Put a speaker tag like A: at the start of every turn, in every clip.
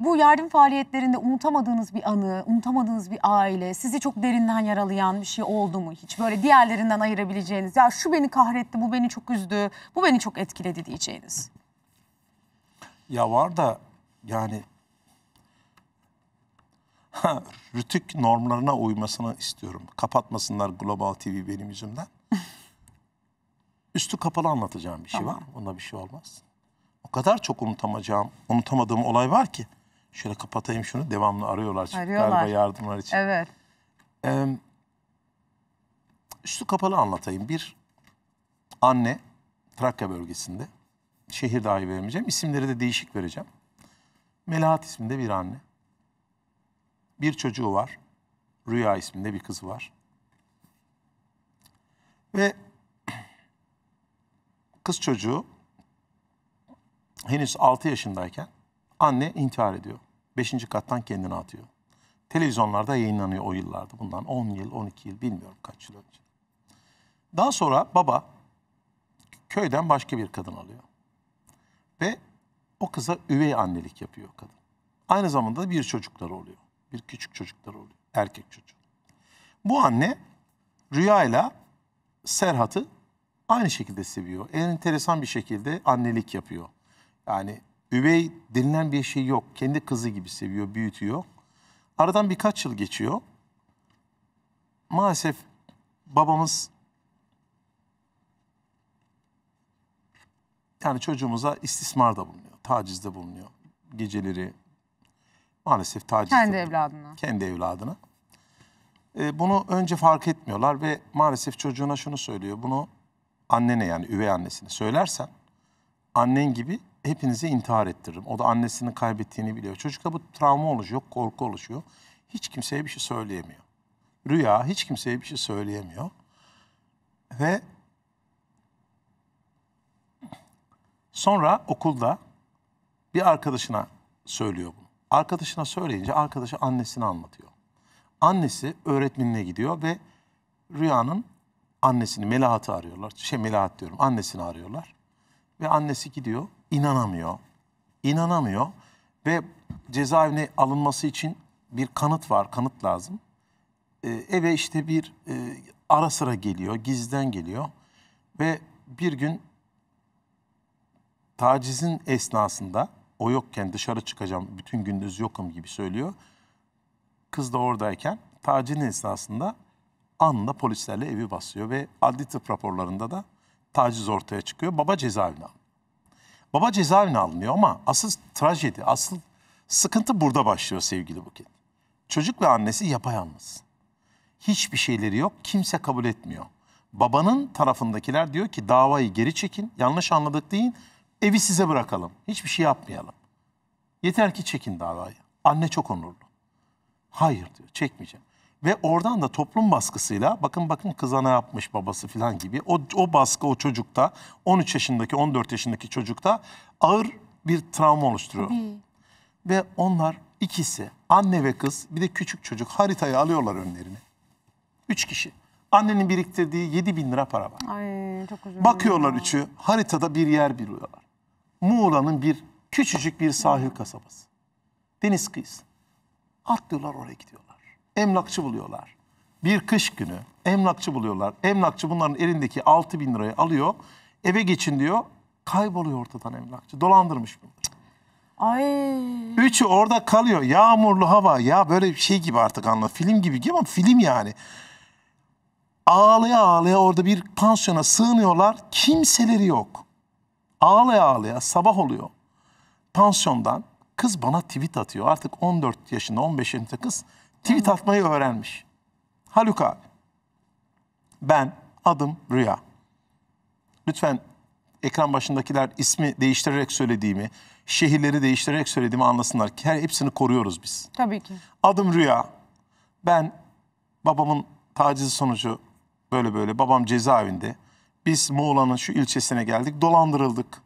A: Bu yardım faaliyetlerinde unutamadığınız bir anı, unutamadığınız bir aile, sizi çok derinden yaralayan bir şey oldu mu hiç? Böyle diğerlerinden ayırabileceğiniz, ya şu beni kahretti, bu beni çok üzdü, bu beni çok etkiledi diyeceğiniz. Ya var da yani ha, rütük normlarına uymasını istiyorum. Kapatmasınlar Global TV benim yüzümden. Üstü kapalı anlatacağım bir şey var mı? Bunda bir şey olmaz. O kadar çok unutamayacağım, unutamadığım olay var ki. Şöyle kapatayım şunu. Devamlı arıyorlar çünkü arıyorlar. galiba yardımlar için. Evet. Ee, üstü kapalı anlatayım. Bir anne Trakya bölgesinde. Şehir dahi vermeyeceğim. İsimleri de değişik vereceğim. Melahat isminde bir anne. Bir çocuğu var. Rüya isminde bir kızı var. Ve kız çocuğu henüz 6 yaşındayken Anne intihar ediyor. Beşinci kattan kendini atıyor. Televizyonlarda yayınlanıyor o yıllarda. Bundan 10 yıl, 12 yıl bilmiyorum kaç yıl önce. Daha sonra baba köyden başka bir kadın alıyor. Ve o kıza üvey annelik yapıyor kadın. Aynı zamanda bir çocukları oluyor. Bir küçük çocukları oluyor. Erkek çocuk. Bu anne rüyayla Serhat'ı aynı şekilde seviyor. En enteresan bir şekilde annelik yapıyor. Yani Üvey denilen bir şey yok. Kendi kızı gibi seviyor, büyütüyor. Aradan birkaç yıl geçiyor. Maalesef babamız yani çocuğumuza istismarda bulunuyor, tacizde bulunuyor. Geceleri maalesef tacizde Kendi bulunuyor. evladına. Kendi evladına. E, bunu önce fark etmiyorlar ve maalesef çocuğuna şunu söylüyor. Bunu annene yani üvey annesine söylersen annen gibi hepinizi intihar ettiririm. O da annesini kaybettiğini biliyor. Çocukta bu travma oluşuyor, korku oluşuyor. Hiç kimseye bir şey söyleyemiyor. Rüya hiç kimseye bir şey söyleyemiyor. Ve sonra okulda bir arkadaşına söylüyor bunu. Arkadaşına söyleyince arkadaşı annesini anlatıyor. Annesi öğretmenine gidiyor ve Rüya'nın annesini Melahat'ı arıyorlar. Şey Melahat diyorum annesini arıyorlar. Ve annesi gidiyor. İnanamıyor. İnanamıyor. Ve cezaevine alınması için bir kanıt var. Kanıt lazım. Ee, eve işte bir e, ara sıra geliyor. Gizden geliyor. Ve bir gün tacizin esnasında o yokken dışarı çıkacağım bütün gündüz yokum gibi söylüyor. Kız da oradayken tacizin esnasında anında polislerle evi basıyor ve adli tıp raporlarında da taciz ortaya çıkıyor. Baba cezaevine alınıyor. Baba cezaevine alınıyor ama asıl trajedi, asıl sıkıntı burada başlıyor sevgili Buket. Çocuk ve annesi yapayalnız. Hiçbir şeyleri yok, kimse kabul etmiyor. Babanın tarafındakiler diyor ki davayı geri çekin, yanlış anladık deyin, evi size bırakalım, hiçbir şey yapmayalım. Yeter ki çekin davayı. Anne çok onurlu. Hayır diyor, çekmeyeceğim. Ve oradan da toplum baskısıyla bakın bakın kıza ne yapmış babası falan gibi o, o baskı o çocukta 13 yaşındaki 14 yaşındaki çocukta ağır bir travma oluşturuyor. Tabii. Ve onlar ikisi anne ve kız bir de küçük çocuk haritayı alıyorlar önlerine. Üç kişi. Annenin biriktirdiği 7 bin lira para var. Ay, çok üzüldüm Bakıyorlar üçü haritada bir yer biliyorlar. Muğla'nın bir küçücük bir sahil kasabası. Deniz kıyısı. Atlıyorlar oraya gidiyorlar emlakçı buluyorlar. Bir kış günü emlakçı buluyorlar. Emlakçı bunların elindeki 6 bin lirayı alıyor. Eve geçin diyor. Kayboluyor ortadan emlakçı. Dolandırmış bunları. Ay. Üçü orada kalıyor. Yağmurlu hava ya böyle bir şey gibi artık anla. Film gibi gibi ama film yani. Ağlaya ağlaya orada bir pansiyona sığınıyorlar. Kimseleri yok. Ağlaya ağlaya sabah oluyor. Pansiyondan kız bana tweet atıyor. Artık 14 yaşında 15 yaşında kız. Tweet atmayı öğrenmiş. Haluk abi. Ben adım Rüya. Lütfen ekran başındakiler ismi değiştirerek söylediğimi, şehirleri değiştirerek söylediğimi anlasınlar. ki Her hepsini koruyoruz biz. Tabii ki. Adım Rüya. Ben babamın tacizi sonucu böyle böyle babam cezaevinde. Biz Muğla'nın şu ilçesine geldik, dolandırıldık.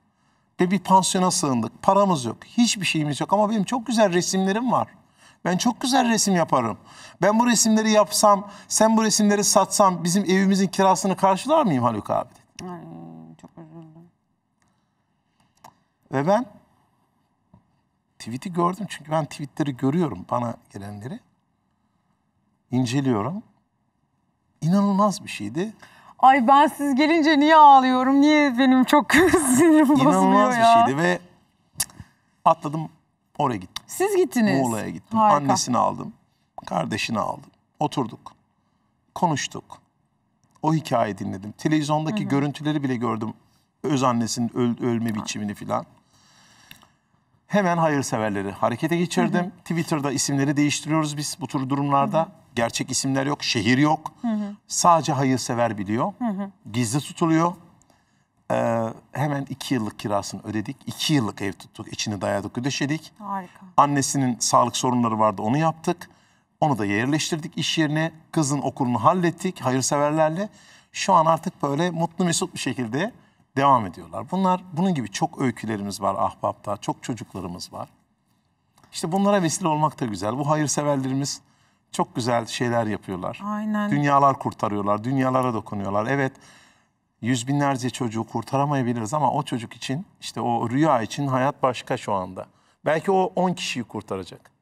A: Ve bir pansiyona sığındık. Paramız yok, hiçbir şeyimiz yok ama benim çok güzel resimlerim var. Ben çok güzel resim yaparım. Ben bu resimleri yapsam, sen bu resimleri satsam bizim evimizin kirasını karşılar mıyım Haluk abi? Ay, çok üzüldüm. Ve ben tweet'i gördüm çünkü ben tweetleri görüyorum bana gelenleri. İnceliyorum. İnanılmaz bir şeydi. Ay ben siz gelince niye ağlıyorum? Niye benim çok sinirim bozuluyor ya? İnanılmaz bir şeydi ve atladım oraya gittim. Siz gittiniz. Muğla'ya gittim. Harika. Annesini aldım. Kardeşini aldım. Oturduk. Konuştuk. O hikayeyi dinledim. Televizyondaki Hı-hı. görüntüleri bile gördüm. Öz annesinin öl- ölme biçimini filan. Hemen hayırseverleri harekete geçirdim. Hı-hı. Twitter'da isimleri değiştiriyoruz biz bu tür durumlarda. Hı-hı. Gerçek isimler yok, şehir yok. Hı-hı. Sadece hayırsever biliyor. Hı-hı. Gizli tutuluyor. Ee, hemen iki yıllık kirasını ödedik. iki yıllık ev tuttuk. içini dayadık, ödeşedik. Harika. Annesinin sağlık sorunları vardı onu yaptık. Onu da yerleştirdik iş yerine. Kızın okulunu hallettik hayırseverlerle. Şu an artık böyle mutlu mesut bir şekilde devam ediyorlar. Bunlar bunun gibi çok öykülerimiz var ahbapta. Çok çocuklarımız var. İşte bunlara vesile olmak da güzel. Bu hayırseverlerimiz çok güzel şeyler yapıyorlar. Aynen. Dünyalar kurtarıyorlar. Dünyalara dokunuyorlar. Evet yüz binlerce çocuğu kurtaramayabiliriz ama o çocuk için işte o rüya için hayat başka şu anda. Belki o 10 kişiyi kurtaracak.